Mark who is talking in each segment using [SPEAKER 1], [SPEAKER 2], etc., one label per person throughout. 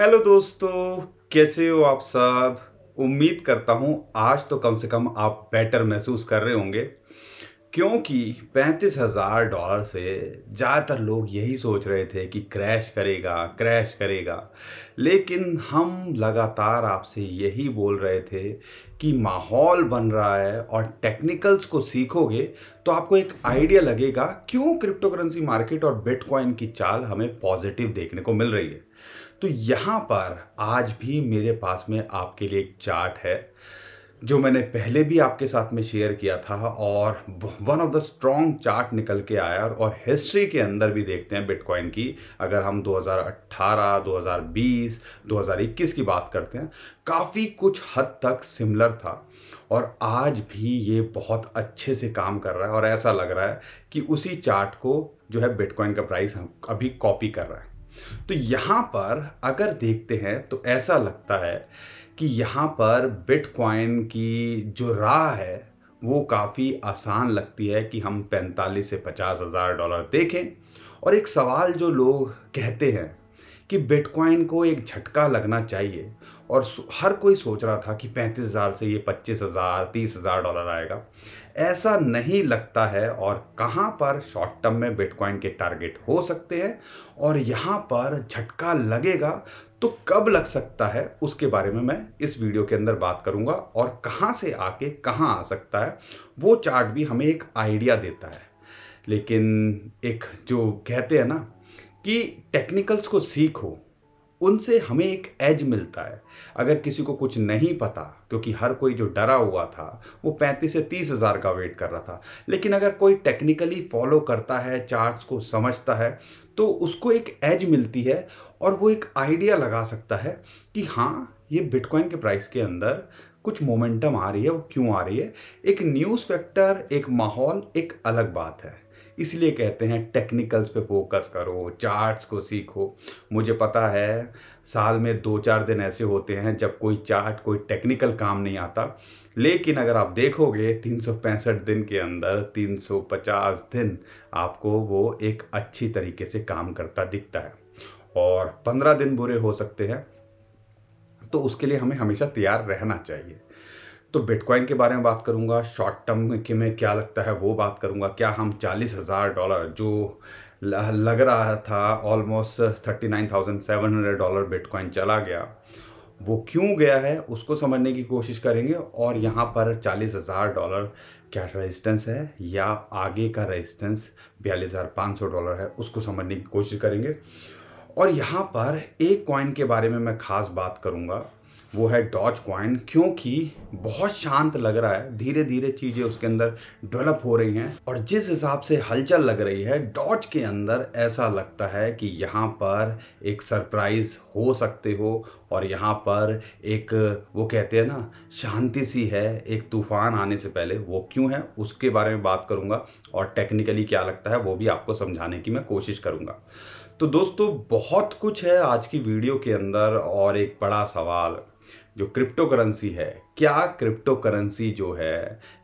[SPEAKER 1] hello दोस्तों कैसे हो आप सब उम्मीद करता हूँ आज तो कम से कम आप बेटर महसूस कर रहे होंगे क्योंकि पैंतीस हज़ार डॉलर से ज़्यादातर लोग यही सोच रहे थे कि क्रैश करेगा क्रैश करेगा लेकिन हम लगातार आपसे यही बोल रहे थे कि माहौल बन रहा है और टेक्निकल्स को सीखोगे तो आपको एक आइडिया लगेगा क्यों क्रिप्टोकरेंसी मार्केट और बिटकॉइन की चाल हमें पॉजिटिव देखने को मिल रही है तो यहाँ पर आज भी मेरे पास में आपके लिए एक चार्ट है जो मैंने पहले भी आपके साथ में शेयर किया था और one of the strong chart निकल के आया और हिस्ट्री के अंदर भी देखते हैं बिटकॉइन की अगर हम 2018, 2020, 2021 की बात करते हैं काफ़ी कुछ हद तक सिमिलर था और आज भी ये बहुत अच्छे से काम कर रहा है और ऐसा लग रहा है कि उसी चार्ट को जो है बिटकॉइन का प्राइस हम अभी कॉपी कर रहा है तो यहाँ पर अगर देखते हैं तो ऐसा लगता है कि यहाँ पर बिटकॉइन की जो राह है वो काफ़ी आसान लगती है कि हम पैंतालीस से पचास हज़ार डॉलर देखें और एक सवाल जो लोग कहते हैं कि बिटकॉइन को एक झटका लगना चाहिए और हर कोई सोच रहा था कि पैंतीस हज़ार से ये पच्चीस हज़ार तीस हज़ार डॉलर आएगा ऐसा नहीं लगता है और कहाँ पर शॉर्ट टर्म में बिटकॉइन के टारगेट हो सकते हैं और यहाँ पर झटका लगेगा तो कब लग सकता है उसके बारे में मैं इस वीडियो के अंदर बात करूंगा और कहाँ से आके कहाँ आ सकता है वो चार्ट भी हमें एक आइडिया देता है लेकिन एक जो कहते हैं ना कि टेक्निकल्स को सीखो उनसे हमें एक एज मिलता है अगर किसी को कुछ नहीं पता क्योंकि हर कोई जो डरा हुआ था वो पैंतीस से तीस हज़ार का वेट कर रहा था लेकिन अगर कोई टेक्निकली फॉलो करता है चार्ट्स को समझता है तो उसको एक एज मिलती है और वो एक आइडिया लगा सकता है कि हाँ ये बिटकॉइन के प्राइस के अंदर कुछ मोमेंटम आ रही है वो क्यों आ रही है एक न्यूज़ फैक्टर एक माहौल एक अलग बात है इसलिए कहते हैं टेक्निकल्स पे फोकस करो चार्ट्स को सीखो मुझे पता है साल में दो चार दिन ऐसे होते हैं जब कोई चार्ट कोई टेक्निकल काम नहीं आता लेकिन अगर आप देखोगे तीन दिन के अंदर 350 दिन आपको वो एक अच्छी तरीके से काम करता दिखता है और 15 दिन बुरे हो सकते हैं तो उसके लिए हमें हमेशा तैयार रहना चाहिए तो बिटकॉइन के बारे में बात करूँगा शॉर्ट टर्म के में क्या लगता है वो बात करूँगा क्या हम चालीस हज़ार डॉलर जो लग रहा था almost thirty nine thousand seven hundred dollar bitcoin चला गया वो क्यों गया है उसको समझने की कोशिश करेंगे और यहाँ पर चालीस हज़ार डॉलर क्या रेजिस्टेंस है या आगे का रेजिस्टेंस बयालीस हज़ार पाँच सौ डॉलर है उसको समझने की कोशिश करेंगे और यहाँ पर एक कॉइन के बारे में मैं ख़ास बात करूँगा वो है डॉच क्वाइन क्योंकि बहुत शांत लग रहा है धीरे धीरे चीज़ें उसके अंदर डेवलप हो रही हैं और जिस हिसाब से हलचल लग रही है डॉच के अंदर ऐसा लगता है कि यहाँ पर एक सरप्राइज हो सकते हो और यहाँ पर एक वो कहते हैं ना शांति सी है एक तूफान आने से पहले वो क्यों है उसके बारे में बात करूँगा और टेक्निकली क्या लगता है वो भी आपको समझाने की मैं कोशिश करूँगा तो दोस्तों बहुत कुछ है आज की वीडियो के अंदर और एक बड़ा सवाल जो क्रिप्टो करेंसी है क्या क्रिप्टो करेंसी जो है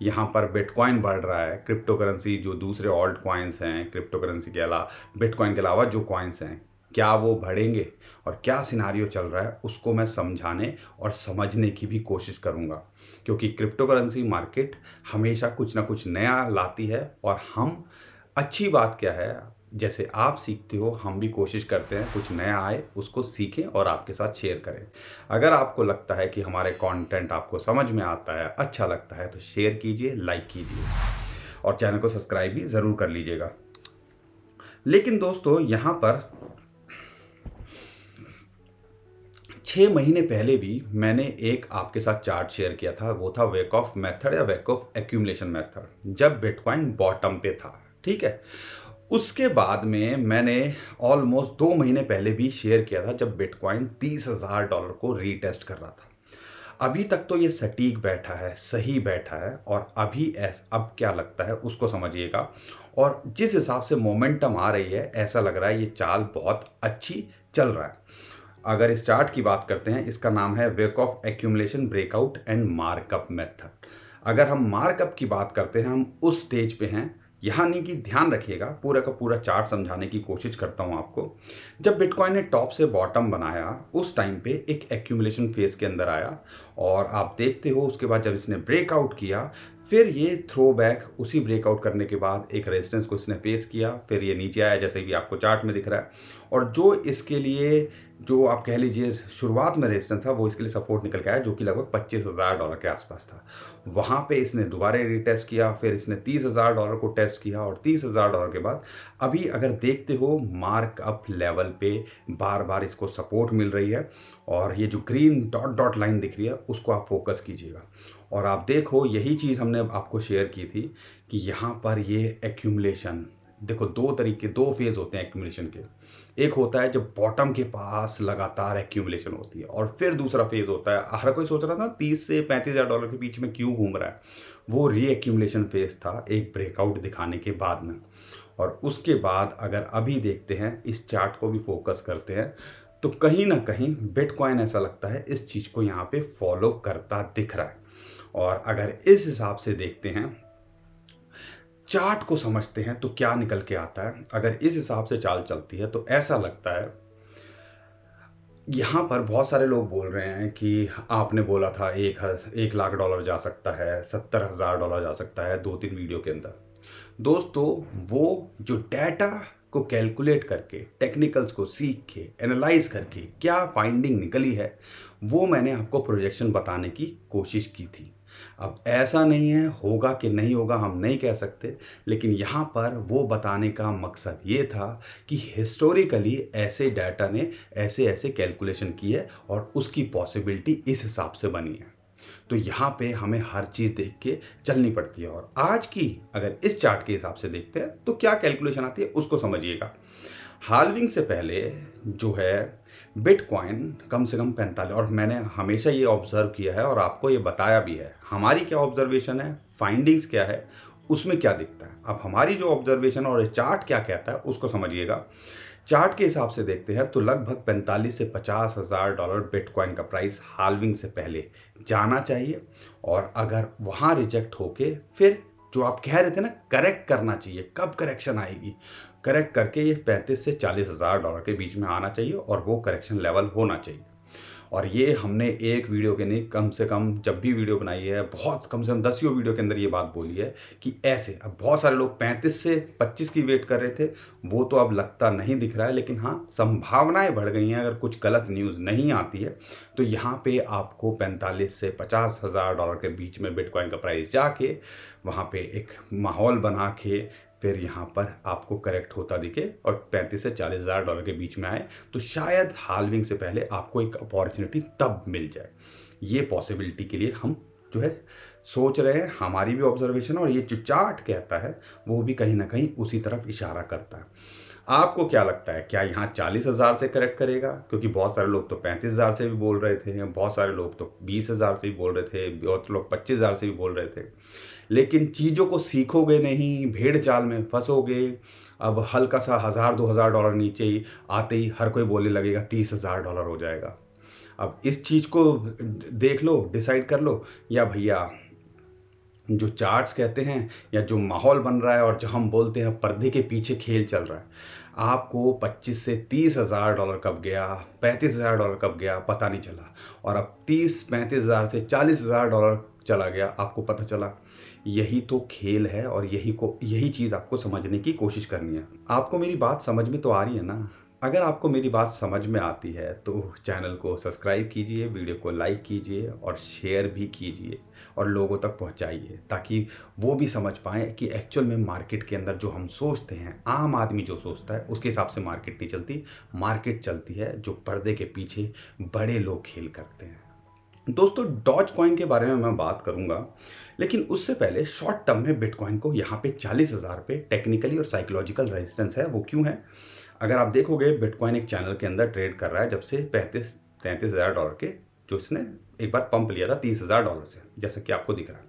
[SPEAKER 1] यहाँ पर बिटकॉइन बढ़ रहा है क्रिप्टो करेंसी जो दूसरे ऑल्ट कॉइन्स हैं क्रिप्टो करेंसी के अलावा बिटकॉइन के अलावा जो कॉइन्स हैं क्या वो बढ़ेंगे और क्या सिनारियो चल रहा है उसको मैं समझाने और समझने की भी कोशिश करूँगा क्योंकि क्रिप्टो करेंसी मार्केट हमेशा कुछ ना कुछ नया लाती है और हम अच्छी बात क्या है जैसे आप सीखते हो हम भी कोशिश करते हैं कुछ नया आए उसको सीखें और आपके साथ शेयर करें अगर आपको लगता है कि हमारे कंटेंट आपको समझ में आता है अच्छा लगता है तो शेयर कीजिए लाइक कीजिए और चैनल को सब्सक्राइब भी ज़रूर कर लीजिएगा लेकिन दोस्तों यहाँ पर छः महीने पहले भी मैंने एक आपके साथ चार्ट शेयर किया था वो था वेक ऑफ मेथड या वेक ऑफ एक्यूमलेशन मेथड जब बिटकॉइन बॉटम पे था ठीक है उसके बाद में मैंने ऑलमोस्ट दो महीने पहले भी शेयर किया था जब बिटकॉइन तीस हज़ार डॉलर को रीटेस्ट कर रहा था अभी तक तो ये सटीक बैठा है सही बैठा है और अभी ऐस, अब क्या लगता है उसको समझिएगा और जिस हिसाब से मोमेंटम आ रही है ऐसा लग रहा है ये चाल बहुत अच्छी चल रहा है अगर इस चार्ट की बात करते हैं इसका नाम है Wyckoff accumulation breakout and markup method अगर हम मार्कअप की बात करते हैं हम उस स्टेज पे हैं यहाँ नहीं कि ध्यान रखिएगा पूरा का पूरा चार्ट समझाने की कोशिश करता हूँ आपको जब बिटकॉइन ने टॉप से बॉटम बनाया उस टाइम पे एक एक्यूमुलेशन फेज के अंदर आया और आप देखते हो उसके बाद जब इसने ब्रेकआउट किया फिर ये थ्रो बैक उसी ब्रेकआउट करने के बाद एक रेजिस्टेंस को इसने फेस किया फिर ये नीचे आया जैसे कि आपको चार्ट में दिख रहा है और जो इसके लिए जो आप कह लीजिए शुरुआत में रेजिस्टेंस था वो इसके लिए सपोर्ट निकल के आया जो कि लगभग पच्चीस हज़ार डॉलर के आसपास था वहाँ पे इसने दोबारा रिटेस्ट किया फिर इसने तीस हज़ार डॉलर को टेस्ट किया और तीस हज़ार डॉलर के बाद अभी अगर देखते हो मार्कअप लेवल पे बार बार इसको सपोर्ट मिल रही है और ये जो ग्रीन डॉट डॉट लाइन दिख रही है उसको आप फोकस कीजिएगा और आप देखो यही चीज़ हमने आपको शेयर की थी कि यहाँ पर ये एक्यूमलेशन देखो दो तरीके दो फेज़ होते हैं एक्यूमलेशन के एक होता है जब बॉटम के पास लगातार एक्यूमलेशन होती है और फिर दूसरा फेज होता है हर कोई सोच रहा था तीस से पैंतीस हज़ार डॉलर के बीच में क्यों घूम रहा है वो री एक्यूमुलेशन फेज था एक ब्रेकआउट दिखाने के बाद में और उसके बाद अगर अभी देखते हैं इस चार्ट को भी फोकस करते हैं तो कहीं ना कहीं बिटकॉइन ऐसा लगता है इस चीज़ को यहाँ पे फॉलो करता दिख रहा है और अगर इस हिसाब से देखते हैं चार्ट को समझते हैं तो क्या निकल के आता है अगर इस हिसाब से चाल चलती है तो ऐसा लगता है यहाँ पर बहुत सारे लोग बोल रहे हैं कि आपने बोला था एक हज, एक लाख डॉलर जा सकता है सत्तर हज़ार डॉलर जा सकता है दो तीन वीडियो के अंदर दोस्तों वो जो डाटा को कैलकुलेट करके टेक्निकल्स को सीख के एनालाइज करके क्या फाइंडिंग निकली है वो मैंने आपको प्रोजेक्शन बताने की कोशिश की थी अब ऐसा नहीं है होगा कि नहीं होगा हम नहीं कह सकते लेकिन यहाँ पर वो बताने का मकसद ये था कि हिस्टोरिकली ऐसे डाटा ने ऐसे ऐसे कैलकुलेशन की है और उसकी पॉसिबिलिटी इस हिसाब से बनी है तो यहाँ पे हमें हर चीज़ देख के चलनी पड़ती है और आज की अगर इस चार्ट के हिसाब से देखते हैं तो क्या कैलकुलेशन आती है उसको समझिएगा हालविंग से पहले जो है बिटकॉइन कम से कम पैंतालीस और मैंने हमेशा ये ऑब्जर्व किया है और आपको ये बताया भी है हमारी क्या ऑब्जर्वेशन है फाइंडिंग्स क्या है उसमें क्या दिखता है अब हमारी जो ऑब्जर्वेशन और चार्ट क्या कहता है उसको समझिएगा चार्ट के हिसाब से देखते हैं तो लगभग 45 से पचास हज़ार डॉलर बिटकॉइन का प्राइस हालविंग से पहले जाना चाहिए और अगर वहाँ रिजेक्ट होके फिर जो आप कह रहे थे ना करेक्ट करना चाहिए कब करेक्शन आएगी करेक्ट करके ये पैंतीस से चालीस हज़ार डॉलर के बीच में आना चाहिए और वो करेक्शन लेवल होना चाहिए और ये हमने एक वीडियो के नहीं कम से कम जब भी वीडियो बनाई है बहुत कम से कम दसियों वीडियो के अंदर ये बात बोली है कि ऐसे अब बहुत सारे लोग 35 से 25 की वेट कर रहे थे वो तो अब लगता नहीं दिख रहा है लेकिन हाँ संभावनाएं बढ़ गई हैं अगर कुछ गलत न्यूज़ नहीं आती है तो यहाँ पे आपको पैंतालीस से पचास हज़ार डॉलर के बीच में बिटकॉइन का प्राइस जाके वहाँ पर एक माहौल बना के फिर यहाँ पर आपको करेक्ट होता दिखे और 35 से चालीस हज़ार डॉलर के बीच में आए तो शायद हालविंग से पहले आपको एक अपॉर्चुनिटी तब मिल जाए ये पॉसिबिलिटी के लिए हम जो है सोच रहे हैं हमारी भी ऑब्जर्वेशन और ये जो चार्ट कहता है वो भी कहीं ना कहीं उसी तरफ इशारा करता है आपको क्या लगता है क्या यहाँ चालीस हज़ार से करेक्ट करेगा क्योंकि बहुत सारे लोग तो पैंतीस हज़ार से भी बोल रहे थे बहुत सारे लोग तो बीस हज़ार से भी बोल रहे थे बहुत लोग पच्चीस हज़ार से भी बोल रहे थे लेकिन चीज़ों को सीखोगे नहीं भेड़ चाल में फंसोगे अब हल्का सा हज़ार दो हज़ार डॉलर नीचे ही आते ही हर कोई बोलने लगेगा तीस हज़ार डॉलर हो जाएगा अब इस चीज़ को देख लो डिसाइड कर लो या भैया जो चार्ट्स कहते हैं या जो माहौल बन रहा है और जो हम बोलते हैं पर्दे के पीछे खेल चल रहा है आपको 25 से तीस हज़ार डॉलर कब गया पैंतीस हज़ार डॉलर कब गया पता नहीं चला और अब तीस पैंतीस हज़ार से चालीस हज़ार डॉलर चला गया आपको पता चला यही तो खेल है और यही को यही चीज़ आपको समझने की कोशिश करनी है आपको मेरी बात समझ में तो आ रही है ना अगर आपको मेरी बात समझ में आती है तो चैनल को सब्सक्राइब कीजिए वीडियो को लाइक कीजिए और शेयर भी कीजिए और लोगों तक पहुंचाइए ताकि वो भी समझ पाएँ कि एक्चुअल में मार्केट के अंदर जो हम सोचते हैं आम आदमी जो सोचता है उसके हिसाब से मार्केट नहीं चलती मार्केट चलती है जो पर्दे के पीछे बड़े लोग खेल करते हैं दोस्तों डॉज कॉइन के बारे में मैं बात करूंगा लेकिन उससे पहले शॉर्ट टर्म में बिटकॉइन को यहाँ पे चालीस हज़ार पे टेक्निकली और साइकोलॉजिकल रेजिस्टेंस है वो क्यों है अगर आप देखोगे बिटकॉइन एक चैनल के अंदर ट्रेड कर रहा है जब से पैंतीस तैंतीस हज़ार डॉलर के जो इसने एक बार पंप लिया था तीस हज़ार डॉलर से जैसा कि आपको दिख रहा है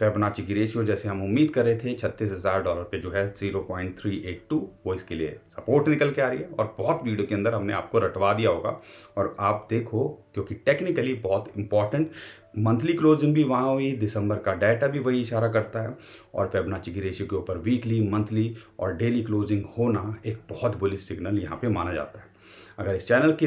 [SPEAKER 1] फेबनाची की रेशियो जैसे हम उम्मीद कर रहे थे छत्तीस हज़ार डॉलर पे जो है zero point three eight two वो इसके लिए सपोर्ट निकल के आ रही है और बहुत वीडियो के अंदर हमने आपको रटवा दिया होगा और आप देखो क्योंकि टेक्निकली बहुत इंपॉर्टेंट मंथली क्लोजिंग भी वहाँ हुई दिसंबर का डाटा भी वही इशारा करता है और फेबनाची की रेशियो के ऊपर वीकली मंथली और डेली क्लोजिंग होना एक बहुत बुलिस सिग्नल यहाँ पर माना जाता है अगर इस चैनल के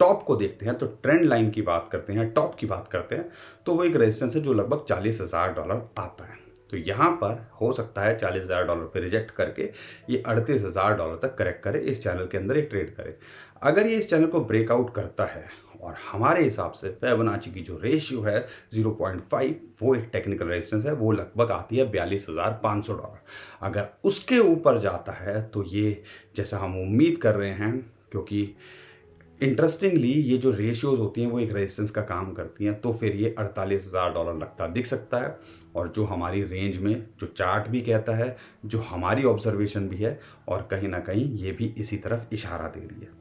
[SPEAKER 1] टॉप को देखते हैं तो ट्रेंड लाइन की बात करते हैं टॉप की बात करते हैं तो वो एक रेजिस्टेंस है जो लगभग चालीस हज़ार डॉलर आता है तो यहाँ पर हो सकता है चालीस हज़ार डॉलर पर रिजेक्ट करके ये अड़तीस हज़ार डॉलर तक करेक्ट करे इस चैनल के अंदर ये ट्रेड करे अगर ये इस चैनल को ब्रेकआउट करता है और हमारे हिसाब से फेबनाची की जो रेशियो है 0.5 वो एक टेक्निकल रेजिस्टेंस है वो लगभग आती है बयालीस हज़ार पाँच सौ डॉलर अगर उसके ऊपर जाता है तो ये जैसा हम उम्मीद कर रहे हैं क्योंकि इंटरेस्टिंगली ये जो रेशियोज होती हैं वो एक रेजिस्टेंस का काम करती हैं तो फिर ये अड़तालीस हज़ार डॉलर लगता दिख सकता है और जो हमारी रेंज में जो चार्ट भी कहता है जो हमारी ऑब्जर्वेशन भी है और कहीं ना कहीं ये भी इसी तरफ इशारा दे रही है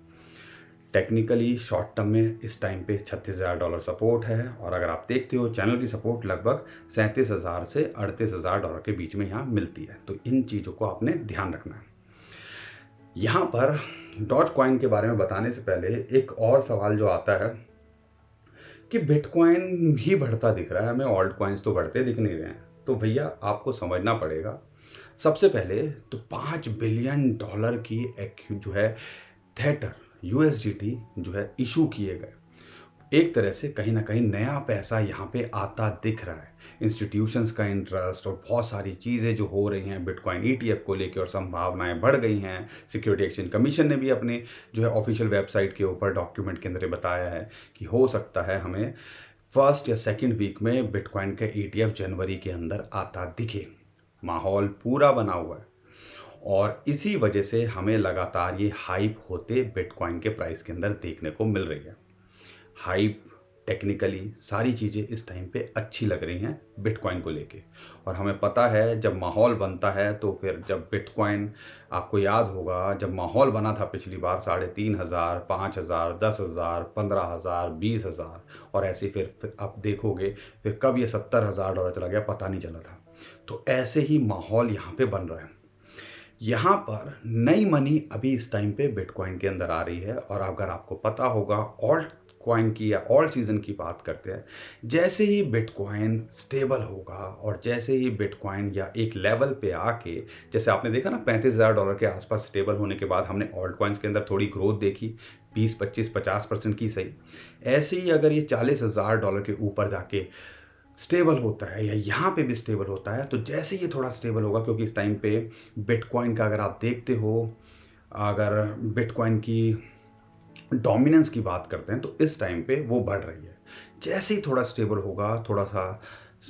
[SPEAKER 1] टेक्निकली शॉर्ट टर्म में इस टाइम पे छत्तीस हज़ार डॉलर सपोर्ट है और अगर आप देखते हो चैनल की सपोर्ट लगभग सैंतीस हज़ार से अड़तीस हज़ार डॉलर के बीच में यहाँ मिलती है तो इन चीज़ों को आपने ध्यान रखना है यहाँ पर डॉट कॉइन के बारे में बताने से पहले एक और सवाल जो आता है कि बिटकॉइन भी बढ़ता दिख रहा है हमें ऑल्ट कॉइन्स तो बढ़ते दिख नहीं रहे हैं तो भैया आपको समझना पड़ेगा सबसे पहले तो पाँच बिलियन डॉलर की एक जो है थेटर यू जो है इशू किए गए एक तरह से कहीं ना कहीं नया पैसा यहाँ पे आता दिख रहा है इंस्टीट्यूशंस का इंटरेस्ट और बहुत सारी चीज़ें जो हो रही हैं बिटकॉइन ईटीएफ e को लेकर और संभावनाएं बढ़ गई हैं सिक्योरिटी एक्सचेंज कमीशन ने भी अपने जो है ऑफिशियल वेबसाइट के ऊपर डॉक्यूमेंट के अंदर बताया है कि हो सकता है हमें फर्स्ट या सेकेंड वीक में बिटकॉइन का ई जनवरी के अंदर आता दिखे माहौल पूरा बना हुआ है और इसी वजह से हमें लगातार ये हाइप होते बिटकॉइन के प्राइस के अंदर देखने को मिल रही है हाइप टेक्निकली सारी चीज़ें इस टाइम पे अच्छी लग रही हैं बिटकॉइन को लेके और हमें पता है जब माहौल बनता है तो फिर जब बिटकॉइन आपको याद होगा जब माहौल बना था पिछली बार साढ़े तीन हज़ार पाँच हज़ार दस हज़ार पंद्रह हज़ार बीस हज़ार और ऐसे फिर, फिर आप देखोगे फिर कब ये सत्तर हज़ार डॉलर चला गया पता नहीं चला था तो ऐसे ही माहौल यहाँ पर बन रहा है यहाँ पर नई मनी अभी इस टाइम पे बिटकॉइन के अंदर आ रही है और अगर आपको पता होगा ऑल्ट बिटकॉइन की या ऑल सीज़न की बात करते हैं जैसे ही बिटकॉइन स्टेबल होगा और जैसे ही बिटकॉइन या एक लेवल पे आके जैसे आपने देखा ना पैंतीस हज़ार डॉलर के आसपास स्टेबल होने के बाद हमने ऑल्ट कॉइन्स के अंदर थोड़ी ग्रोथ देखी 20, 25, 50 परसेंट की सही ऐसे ही अगर ये चालीस हज़ार डॉलर के ऊपर जाके स्टेबल होता है या यहाँ पे भी स्टेबल होता है तो जैसे ये थोड़ा स्टेबल होगा क्योंकि इस टाइम पे बिटकॉइन का अगर आप देखते हो अगर बिटकॉइन की डोमिनेंस की बात करते हैं तो इस टाइम पे वो बढ़ रही है जैसे ही थोड़ा स्टेबल होगा थोड़ा सा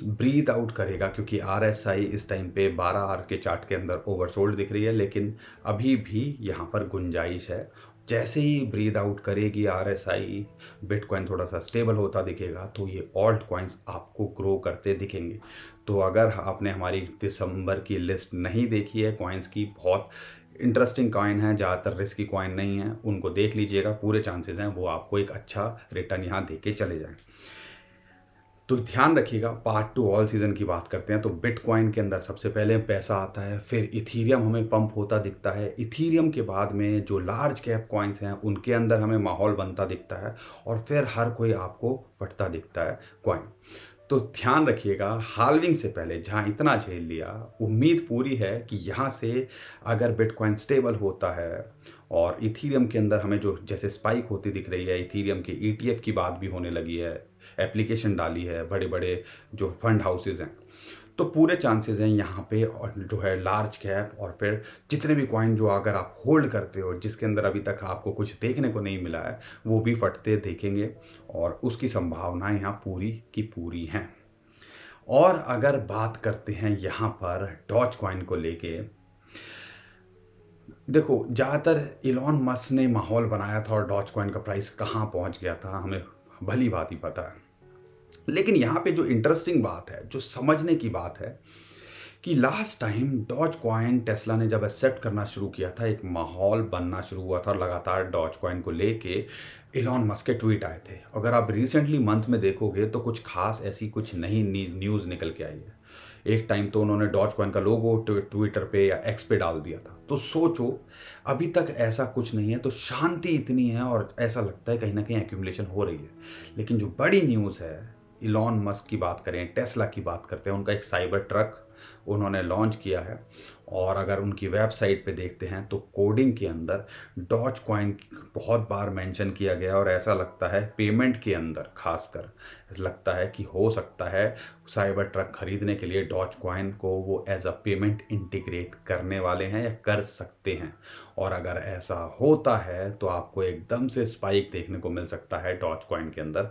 [SPEAKER 1] ब्रीथ आउट करेगा क्योंकि आर एस आई इस टाइम पे 12 आर के चार्ट के अंदर ओवरसोल्ड दिख रही है लेकिन अभी भी यहाँ पर गुंजाइश है जैसे ही ब्रीद आउट करेगी आर एस आई बिटकॉइन थोड़ा सा स्टेबल होता दिखेगा तो ये ऑल्ट कॉइन्स आपको ग्रो करते दिखेंगे तो अगर आपने हमारी दिसंबर की लिस्ट नहीं देखी है कॉइन्स की बहुत इंटरेस्टिंग कॉइन है ज़्यादातर रिस्की कॉइन नहीं है उनको देख लीजिएगा पूरे चांसेस हैं वो आपको एक अच्छा रिटर्न यहाँ दे के चले जाएँ तो ध्यान रखिएगा पार्ट टू ऑल सीजन की बात करते हैं तो बिटकॉइन के अंदर सबसे पहले पैसा आता है फिर इथीरियम हमें पंप होता दिखता है इथीरियम के बाद में जो लार्ज कैप कॉइन्स हैं उनके अंदर हमें माहौल बनता दिखता है और फिर हर कोई आपको फटता दिखता है कॉइन तो ध्यान रखिएगा हालविंग से पहले जहाँ इतना झेल लिया उम्मीद पूरी है कि यहाँ से अगर बिटकॉइन स्टेबल होता है और इथीरियम के अंदर हमें जो जैसे स्पाइक होती दिख रही है इथीरियम के ईटीएफ e की बात भी होने लगी है एप्लीकेशन डाली है बड़े बड़े जो फंड हाउसेज हैं तो पूरे चांसेस हैं यहाँ पे और जो है लार्ज कैप और फिर जितने भी कॉइन जो अगर आप होल्ड करते हो जिसके अंदर अभी तक आपको कुछ देखने को नहीं मिला है वो भी फटते देखेंगे और उसकी संभावनाएँ यहाँ पूरी की पूरी हैं और अगर बात करते हैं यहाँ पर डॉच कॉइन को लेके देखो ज़्यादातर इलॉन मस्क ने माहौल बनाया था और डॉच कॉइन का प्राइस कहाँ पहुँच गया था हमें भली बात ही पता है लेकिन यहाँ पे जो इंटरेस्टिंग बात है जो समझने की बात है कि last time Dogecoin Tesla ने जब एक्सेप्ट करना शुरू किया था एक माहौल बनना शुरू हुआ था और लगातार डॉज कॉइन को लेके इलॉन मस्क के ट्वीट आए थे अगर आप रिसेंटली मंथ में देखोगे तो कुछ खास ऐसी कुछ नई न्यूज़ निकल के आई है एक टाइम तो उन्होंने डॉज कॉइन का लोगो ट्विटर पे या एक्स पे डाल दिया था तो सोचो अभी तक ऐसा कुछ नहीं है तो शांति इतनी है और ऐसा लगता है कहीं ना कहीं एक्यूमलेशन हो रही है लेकिन जो बड़ी न्यूज़ है इलॉन मस्क की बात करें टेस्ला की बात करते हैं उनका एक साइबर ट्रक उन्होंने लॉन्च किया है और अगर उनकी वेबसाइट पे देखते हैं तो कोडिंग के अंदर डॉच कॉइन बहुत बार मेंशन किया गया और ऐसा लगता है पेमेंट के अंदर खासकर लगता है कि हो सकता है साइबर ट्रक खरीदने के लिए डॉच कॉइन को वो एज अ पेमेंट इंटीग्रेट करने वाले हैं या कर सकते हैं और अगर ऐसा होता है तो आपको एकदम से स्पाइक देखने को मिल सकता है डॉच कॉइन के अंदर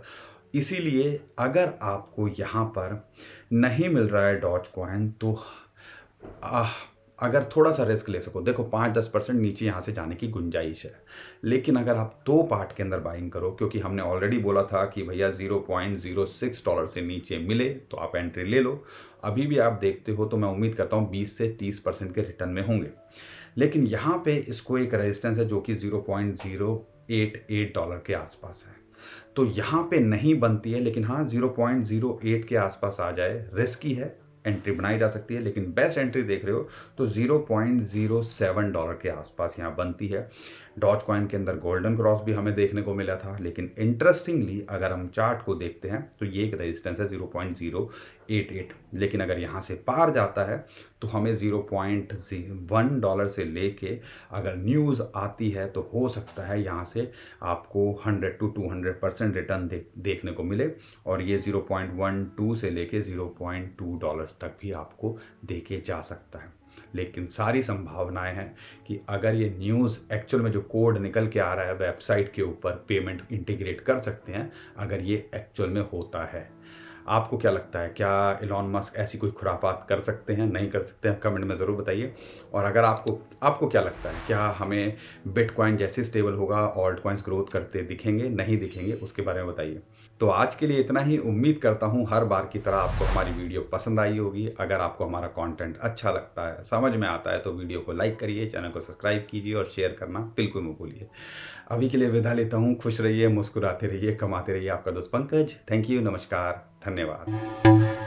[SPEAKER 1] इसीलिए अगर आपको यहाँ पर नहीं मिल रहा है डॉच कॉइन तो आह अगर थोड़ा सा रिस्क ले सको देखो पाँच दस परसेंट नीचे यहाँ से जाने की गुंजाइश है लेकिन अगर आप दो पार्ट के अंदर बाइंग करो क्योंकि हमने ऑलरेडी बोला था कि भैया zero point zero six dollar से नीचे मिले तो आप एंट्री ले लो अभी भी आप देखते हो तो मैं उम्मीद करता हूँ बीस से तीस परसेंट के रिटर्न में होंगे लेकिन यहाँ पर इसको एक रजिस्टेंस है जो कि zero point zero eight eight dollar के आसपास है तो यहाँ पे नहीं बनती है लेकिन हाँ 0.08 के आसपास आ जाए रिस्की है एंट्री बनाई जा सकती है लेकिन बेस्ट एंट्री देख रहे हो तो 0.07 डॉलर के आसपास यहाँ बनती है डॉज कॉइन के अंदर गोल्डन क्रॉस भी हमें देखने को मिला था लेकिन इंटरेस्टिंगली अगर हम चार्ट को देखते हैं तो ये एक रेजिस्टेंस है zero point zero eight eight लेकिन अगर यहाँ से पार जाता है तो हमें जीरो पॉइंट वन डॉलर से लेके अगर न्यूज़ आती है तो हो सकता है यहाँ से आपको hundred to two hundred percent return देखने को मिले और ये जीरो पॉइंट वन टू से लेके जीरो पॉइंट टू डॉलर्स तक भी आपको देखे जा सकता है लेकिन सारी संभावनाएं हैं कि अगर ये न्यूज़ एक्चुअल में जो कोड निकल के आ रहा है वेबसाइट के ऊपर पेमेंट इंटीग्रेट कर सकते हैं अगर ये एक्चुअल में होता है आपको क्या लगता है क्या इलॉन मस्क ऐसी कोई खुराफात कर सकते हैं नहीं कर सकते हैं कमेंट में ज़रूर बताइए और अगर आपको आपको क्या लगता है क्या हमें बिटकॉइन जैसे स्टेबल होगा ऑल्ट कॉइन्स ग्रोथ करते दिखेंगे नहीं दिखेंगे उसके बारे में बताइए तो आज के लिए इतना ही उम्मीद करता हूँ हर बार की तरह आपको हमारी वीडियो पसंद आई होगी अगर आपको हमारा कंटेंट अच्छा लगता है समझ में आता है तो वीडियो को लाइक करिए चैनल को सब्सक्राइब कीजिए और शेयर करना बिल्कुल मत भूलिए अभी के लिए विदा लेता हूँ खुश रहिए मुस्कुराते रहिए कमाते रहिए आपका दोस्त पंकज थैंक यू नमस्कार धन्यवाद